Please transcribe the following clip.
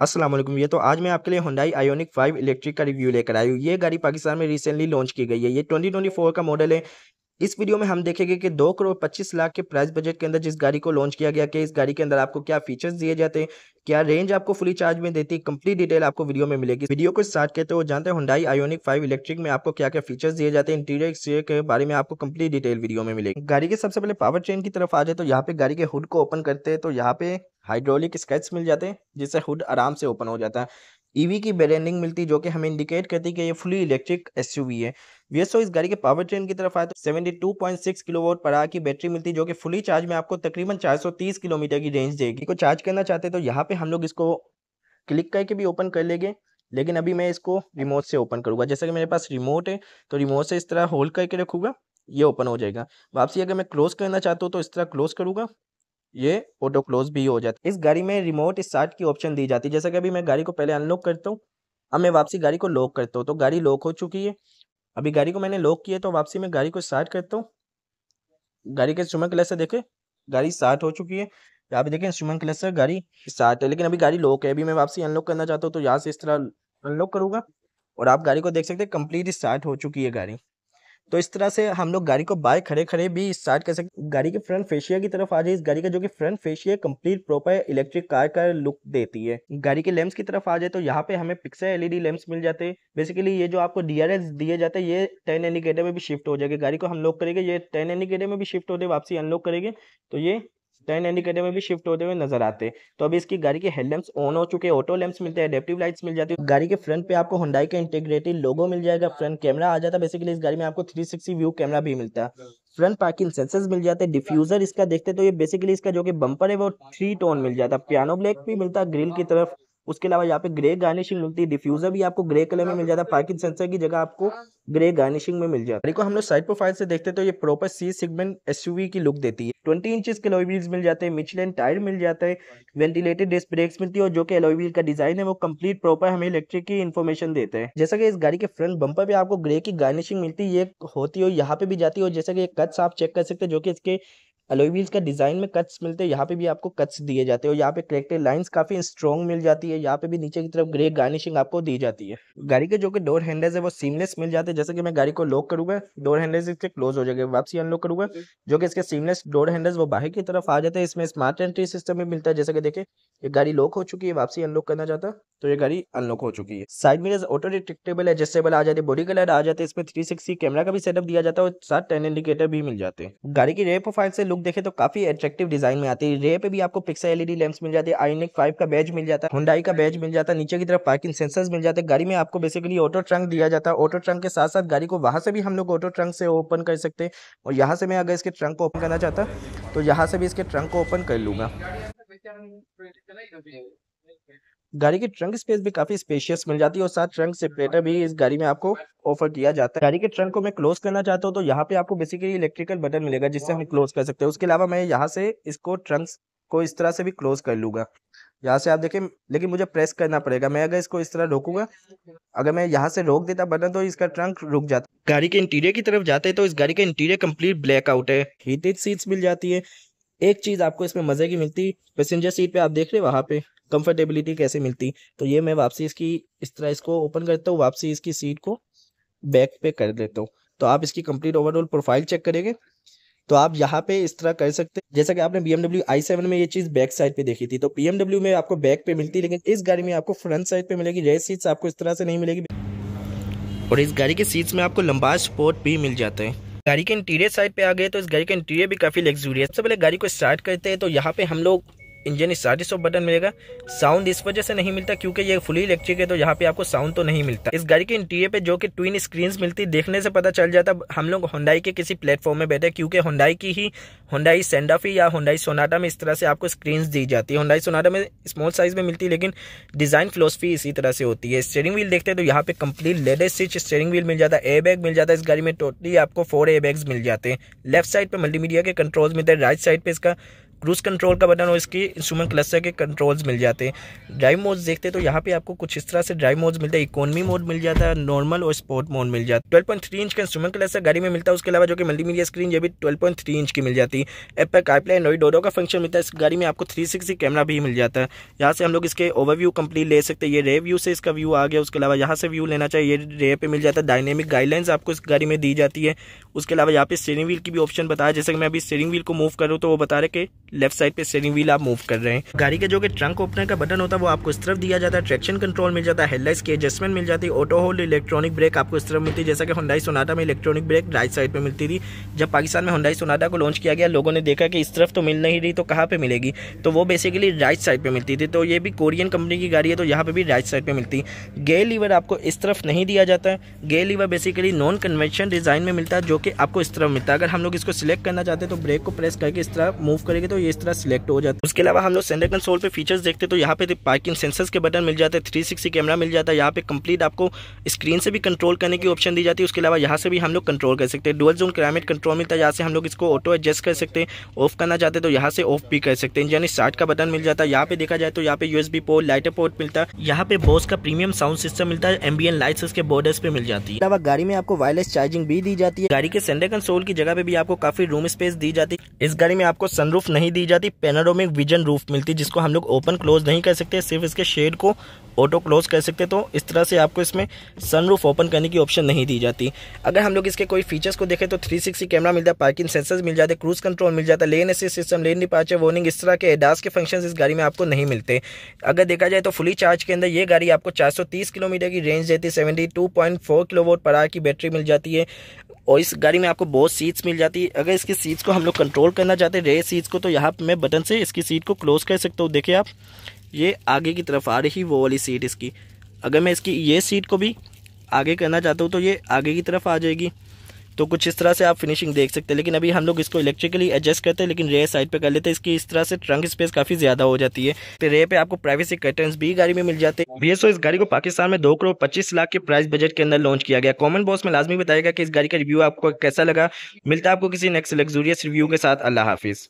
असलम ये तो आज मैं आपके लिए हुंडई आयोनिक 5 इलेक्ट्रिक का रिव्यू लेकर आई हूँ ये गाड़ी पाकिस्तान में रिसेंटली लॉन्च की गई है ये 2024 का मॉडल है इस वीडियो में हम देखेंगे कि दो करोड़ पच्चीस लाख के प्राइस बजट के अंदर जिस गाड़ी को लॉन्च किया गया कि इस गाड़ी के अंदर आपको क्या फीचर्स दिए जाते हैं क्या रेंज आपको फुली चार्ज में देती है कंप्लीट डिटेल आपको वीडियो में मिलेगी वीडियो को स्टार्ट करते हो जानते हैं हुंडाई आयोनिक फाइव इलेक्ट्रिक में आपको क्या क्या फीचर्स दिए जाते हैं इंटीरियर एक्सटीरियर के बारे में आपको कंप्लीट डिटेल वीडियो में मिलेगी गाड़ी के सबसे पहले पावर ट्रेन की तरफ आ जाए तो यहाँ पे गाड़ी के हुड को ओपन करते हैं तो यहाँ पे हाइड्रोलिक स्केच मिल जाते हैं जिससे हुड आराम से ओपन हो जाता है ईवी e की ब्रांडिंग मिलती जो कि हमें इंडिकेट करती है कि ये फुली इलेक्ट्रिक एसयूवी है वीएसओ इस गाड़ी के पावर ट्रेन की तरफ आए तो 72.6 किलोवाट पर आ की बैटरी मिलती जो कि फुली चार्ज में आपको तकरीबन 430 किलोमीटर की रेंज देगी को चार्ज करना चाहते हैं तो यहाँ पे हम लोग इसको क्लिक करके भी ओपन कर लेंगे लेकिन अभी मैं इसको रिमोट से ओपन करूँगा जैसे कि मेरे पास रिमोट है तो रिमोट से इस तरह होल्ड करके रखूँगा ये ओपन हो जाएगा वापसी अगर मैं क्लोज करना चाहता हूँ तो इस तरह क्लोज करूँगा ये ऑटो क्लोज भी हो जाता है इस गाड़ी में रिमोट स्टार्ट की ऑप्शन दी जाती है जैसा कि अभी मैं गाड़ी को पहले अनलॉक करता हूँ अब मैं वापसी गाड़ी को लॉक करता हूँ तो गाड़ी लॉक हो चुकी है अभी गाड़ी को मैंने लॉक किया तो वापसी मैं गाड़ी को स्टार्ट करता हूँ गाड़ी के इंस्ट्रूमेंट क्लस्टर देखे गाड़ी स्टार्ट हो चुकी है यहाँ भी देखें इंस्ट्रूमेंट क्लस्टर गाड़ी स्टार्ट है लेकिन अभी गाड़ी लॉक है अभी मैं वापसी अनलॉक करना चाहता हूँ तो यहाँ से इस तरह अनलॉक करूँगा और आप गाड़ी को देख सकते हैं कंप्लीट स्टार्ट हो चुकी है गाड़ी तो इस तरह से हम लोग गाड़ी को बाय खड़े खड़े भी स्टार्ट कर सकते गाड़ी के फ्रंट फेशिया की तरफ आ जाए इस गाड़ी का जो कि front fascia complete proper electric car का लुक देती है गाड़ी के लेम्स की तरफ आ जाए तो यहाँ पे हमें पिक्सल एलईडी लेम्स मिल जाते हैं बेसिकली ये जो आपको डी दिए जाते हैं ये टेन एंडिकेटर में भी शिफ्ट हो जाएगी गाड़ी को हम लोग करेंगे ये टेन एंडिकेटर में भी शिफ्ट होते वापसी अनलॉक करेंगे तो ये टर्न इंडिकेटर में भी शिफ्ट होते हुए नजर आते हैं तो अभी इसकी गाड़ी के हेडलैम्प्स ऑन हो चुके ऑटो लैम्प्स मिलते हैं एडेप्टिव लाइट्स मिल जाती है गाड़ी के फ्रंट पे आपको हुंडाई का इंटीग्रेटेड लोगो मिल जाएगा फ्रंट कैमरा आ जाता है बेसिकली इस गाड़ी में आपको थ्री सिक्सटी व्यू कैमरा भी मिलता है फ्रंट पार्किंग सेंसर्स मिल जाते हैं डिफ्यूजर इसका देखते तो ये बेसिकली इसका जो कि बंपर है वो थ्री टोन मिल जाता है पियानो ब्लैक भी मिलता है ग्रिल की तरफ उसके अलावा यहाँ पे ग्रे गार्निशिंग मिलती है डिफ्यूजर भी आपको ग्रे कलर में मिल जाता है पार्किंग हाँ, सेंसर की जगह आपको ग्रे हाँ। गार्निशिंग में मिल जाता है देखो हम लोग साइड प्रोफाइल से देखते तो ये प्रॉपर सी सिगमेंट एसयूवी की लुक देती है ट्वेंटी इंचेस के एलोवील्स मिल जाते हैं मिचलेन टायर मिल जाता है वेंटिलेटेड डिस्क ब्रेक्स मिलती है और जो कि एलोवील का डिजाइन है वो कम्प्लीट प्रॉपर हमें इलेक्ट्रिक की इन्फॉर्मेशन देते हैं जैसा कि इस गाड़ी के फ्रंट बंपर पे आपको ग्रे की गार्निशिंग मिलती है ये होती है हो, यहाँ पे भी जाती है और जैसा कि कट्स आप चेक कर सकते हैं जो कि इसके अलोई व्हील्स का डिज़ाइन में कट्स मिलते हैं यहाँ पे भी आपको कट्स दिए जाते हैं और यहाँ पे करेक्टेड लाइंस काफ़ी स्ट्रॉन्ग मिल जाती है यहाँ पे भी नीचे की तरफ ग्रे गार्निशिंग आपको दी जाती है गाड़ी के जो कि डोर हैंडल्स है वो सीमलेस मिल जाते हैं जैसे कि मैं गाड़ी को लॉक करूँगा डोर हैंडल्स इसके क्लोज हो जाएगा वापसी अनलॉक करूँगा जो कि इसके सीमलेस डोर हैंडल्स वो बाहर की तरफ आ जाते हैं इसमें स्मार्ट एंट्री सिस्टम भी मिलता है जैसे कि देखिए ये गाड़ी लॉक हो चुकी है वापसी अनलॉक करना चाहता है तो ये गाड़ी अनलॉक हो चुकी है side mirrors auto detectable adjustable आ जाते हैं बॉडी कलर आ जाते हैं इसमें थ्री कैमरा का भी सेटअप दिया जाता है और साथ टेन इंडिकेटर भी मिल जाते हैं गाड़ी की रेयर प्रोफाइल से लुक लुक देखे तो काफी अट्रेक्टिव डिजाइन में आती है रे पे भी आपको पिक्सा एलईडी लैंप्स मिल जाती है आईनिक फाइव का बैच मिल जाता है हुडाई का बैच मिल जाता है नीचे की तरफ पार्किंग सेंसर्स मिल जाते हैं गाड़ी में आपको बेसिकली ऑटो ट्रंक दिया जाता है ऑटो ट्रंक के साथ साथ गाड़ी को वहां से भी हम लोग ऑटो ट्रंक से ओपन कर सकते हैं और यहाँ से मैं अगर इसके ट्रंक को ओपन करना चाहता तो यहाँ से भी इसके ट्रंक को ओपन कर लूंगा गाड़ी की ट्रंक स्पेस भी काफी स्पेशियस मिल जाती है और साथ ट्रंक सेपरेटर भी इस गाड़ी में आपको ऑफर किया जाता है गाड़ी के ट्रंक को मैं क्लोज करना चाहता हूँ तो यहाँ पे आपको बेसिकली इलेक्ट्रिकल बटन मिलेगा जिससे हम क्लोज कर सकते हैं उसके अलावा मैं यहाँ से इसको ट्रंक को इस तरह से भी क्लोज कर लूंगा यहाँ से आप देखें लेकिन मुझे प्रेस करना पड़ेगा मैं अगर इसको इस तरह रोकूंगा अगर मैं यहाँ से रोक देता बटन तो इसका ट्रंक रुक जाता गाड़ी के इंटीरियर की तरफ जाते हैं तो इस गाड़ी का इंटीरियर कंप्लीट ब्लैक आउट है हीटेड सीट्स मिल जाती है एक चीज आपको इसमें मजे की मिलती पैसेंजर सीट पे आप देख रहे हैं वहां पे कंफर्टेबिलिटी कैसे मिलती तो ये मैं वापसी इसकी इस तरह इसको ओपन करता हूँ वापसी इसकी सीट को बैक पे कर देता हूँ तो आप इसकी कंप्लीट ओवरऑल प्रोफाइल चेक करेंगे तो आप यहाँ पे इस तरह कर सकते हैं जैसा कि आपने बी एमडब्ल्यू आई सेवन में ये चीज़ बैक साइड पे देखी थी तो बी एमडब्ल्यू में आपको बैक पे मिलती लेकिन इस गाड़ी में आपको फ्रंट साइड पे मिलेगी रेस सीट्स आपको इस तरह से नहीं मिलेगी और इस गाड़ी के सीट्स में आपको लंबा सपोर्ट भी मिल जाते हैं गाड़ी के इंटीरियर साइड पे आ गए तो इस गाड़ी का इंटीरियर भी काफी लग्जूरियस सबसे पहले गाड़ी को स्टार्ट करते हैं तो यहाँ पे हम लोग इंजन इस साजिश ऑफ बटन मिलेगा साउंड इस वजह से नहीं मिलता क्योंकि ये फुली इलेक्ट्रिक है तो यहाँ पे आपको साउंड तो नहीं मिलता इस गाड़ी के इंटीरियर पे जो कि ट्विन स्क्रीन मिलती देखने से पता चल जाता हम लोग होंडाई के किसी प्लेटफॉर्म में बैठे क्योंकि होंडाई की ही होंडाई सेंडाफी या होंडाई सोनाटा में इस तरह से आपको स्क्रीन दी जाती है होंडाई सोनाटा में स्मॉल साइज में मिलती है लेकिन डिजाइन फिलोसफी इसी तरह से होती है स्टेयरिंग व्हील देखते हैं तो यहाँ पे complete latest switch steering wheel मिल जाता है बैग मिल जाता है इस गाड़ी में टोटली आपको फोर एयरबैग्स मिल जाते हैं लेफ्ट साइड पे मल्टीमीडिया के कंट्रोल मिलते हैं राइट साइड पे इसका क्रूज कंट्रोल का बटन और इसकी इंस्ट्रूमेंट क्लस्टर के कंट्रोल्स मिल जाते हैं ड्राइव मोड्स देखते हैं तो यहाँ पे आपको कुछ इस तरह से ड्राइव मोड्स मिलते हैं इकोनमी मोड मिल जाता है नॉर्मल और स्पोर्ट मोड मिल जाता है ट्वेल्व पॉइंट थ्री इंच का इंस्ट्रूमेंट क्लस्टर गाड़ी में मिलता है उसके अलावा जो कि मीडिया स्क्रीन ये भी ट्वेल्व पॉइंट थ्री इंच की मिल जाती है एप पर काइपलाइन डोडो का फंक्शन मिलता है इस गाड़ी में आपको थ्री सिक्सटी कैमरा भी मिल जाता है यहाँ से हम लोग इसके ओवरव्यू कंप्लीट ले सकते हैं ये रे व्यू से इसका व्यू आ गया उसके अलावा यहाँ से व्यू लेना चाहिए ये रे पे मिल जाता है डायनेमिक गाइडलाइंस आपको इस गाड़ी में दी जाती है उसके अलावा यहाँ पे स्टेरिंग व्हील की भी ऑप्शन बताया जैसे कि मैं अभी स्टेरिंग व्हील को मूव करूँ तो वो बता रहे कि लेफ्ट साइड पे स्टेरिंग व्हील आप मूव कर रहे हैं गाड़ी का जो कि ट्रंक ओपनर का बटन होता है वो आपको इस तरफ दिया जाता है ट्रैक्शन कंट्रोल मिल जाता है हेडलाइट्स की एडजस्टमेंट मिल जाती है ऑटो होल्ड इलेक्ट्रॉनिक ब्रेक आपको इस तरफ मिलती है जैसा कि हुंडाई सोनाटा में इलेक्ट्रॉनिक ब्रेक राइट साइड पर मिलती थी जब पाकिस्तान में हुंडाई सोनाटा को लॉन्च किया गया लोगों ने देखा कि इस तरफ तो मिल नहीं रही तो कहाँ पर मिलेगी तो वो बेसिकली राइट साइड पर मिलती थी तो ये भी कोरियन कंपनी की गाड़ी है तो यहाँ पर भी राइट साइड पर मिलती गे लीवर आपको इस तरफ नहीं दिया जाता गे lever basically non convention design में मिलता है जो कि आपको इस तरफ मिलता है अगर हम लोग इसको सिलेक्ट करना चाहते हैं तो ब्रेक को प्रेस करके इस तरह मूव करेंगे तो ये इस तरह सिलेक्ट हो जाता है उसके अलावा हम लोग सेंटर कंसोल पे फीचर्स देखते तो यहाँ पे पार्किंग सेंसर्स के बटन मिल जाते हैं थ्री कैमरा मिल जाता है यहाँ पे कंप्लीट आपको स्क्रीन से भी कंट्रोल करने की ऑप्शन दी जाती है उसके अलावा यहाँ से भी हम लोग कंट्रोल कर सकते हैं डुअल जोन क्लाइमेट कंट्रोल मिलता है यहाँ से हम लोग इसको ऑटो एडजस्ट कर सकते हैं ऑफ करना चाहते तो यहाँ से ऑफ भी कर सकते हैं यानी स्टार्ट का बटन मिल जाता है यहाँ पे देखा जाए तो यहाँ पे यूएसबी पोर्ट लाइटर पोर्ट मिलता है यहाँ पे बोस का प्रीमियम साउंड सिस्टम मिलता है एम्बियन लाइट्स के बॉर्डर्स पे मिल जाती है अलावा गाड़ी में आपको वायरलेस चार्जिंग भी दी जाती है गाड़ी के सेंडर कंसोल की जगह पे भी आपको काफी रूम स्पेस दी जाती है इस गाड़ी में आपको सनरूफ नहीं नहीं दी जाती पेनारोमिक विजन रूफ मिलती जिसको हम लोग ओपन क्लोज नहीं कर सकते सिर्फ इसके शेड को ऑटो क्लोज कर सकते तो इस तरह से आपको इसमें सनरूफ ओपन करने की ऑप्शन नहीं दी जाती अगर हम लोग इसके कोई फीचर्स को देखें तो 360 कैमरा मिलता है पार्किंग सेंसर्स मिल जाते क्रूज कंट्रोल मिल जाता lane assist system lane departure warning इस तरह के एडास के फंक्शन इस गाड़ी में आपको नहीं मिलते अगर देखा जाए तो फुली चार्ज के अंदर ये गाड़ी आपको चार किलोमीटर की रेंज देती है सेवेंटी वोट पर आर की बैटरी मिल जाती है और इस गाड़ी में आपको बहुत सीट्स मिल जाती है अगर इसकी सीट्स को हम लोग कंट्रोल करना चाहते हैं रेयर सीट्स को तो यहाँ पर मैं बटन से इसकी सीट को क्लोज़ कर सकता हूँ देखिए आप ये आगे की तरफ आ रही वो वाली सीट इसकी अगर मैं इसकी ये सीट को भी आगे करना चाहता हूँ तो ये आगे की तरफ आ जाएगी तो कुछ इस तरह से आप फिनिशिंग देख सकते हैं लेकिन अभी हम लोग इसको इलेक्ट्रिकली एडजस्ट करते हैं लेकिन रे साइड पे कर लेते हैं इसकी इस तरह से ट्रंक स्पेस काफी ज्यादा हो जाती है तो रे पे आपको प्राइवेसी कर्टन भी गाड़ी में मिल जाते हैं भैया इस गाड़ी को पाकिस्तान में दो करोड़ पच्चीस लाख के प्राइस बजट के अंदर लॉन्च किया गया कॉमन बॉस में लाजमी बताएगा कि इस गाड़ी का रिव्यू आपको कैसा लगा मिलता है आपको किसी नेक्स्ट लग्जूरियस रिव्यू के साथ अल्लाह हाफिज़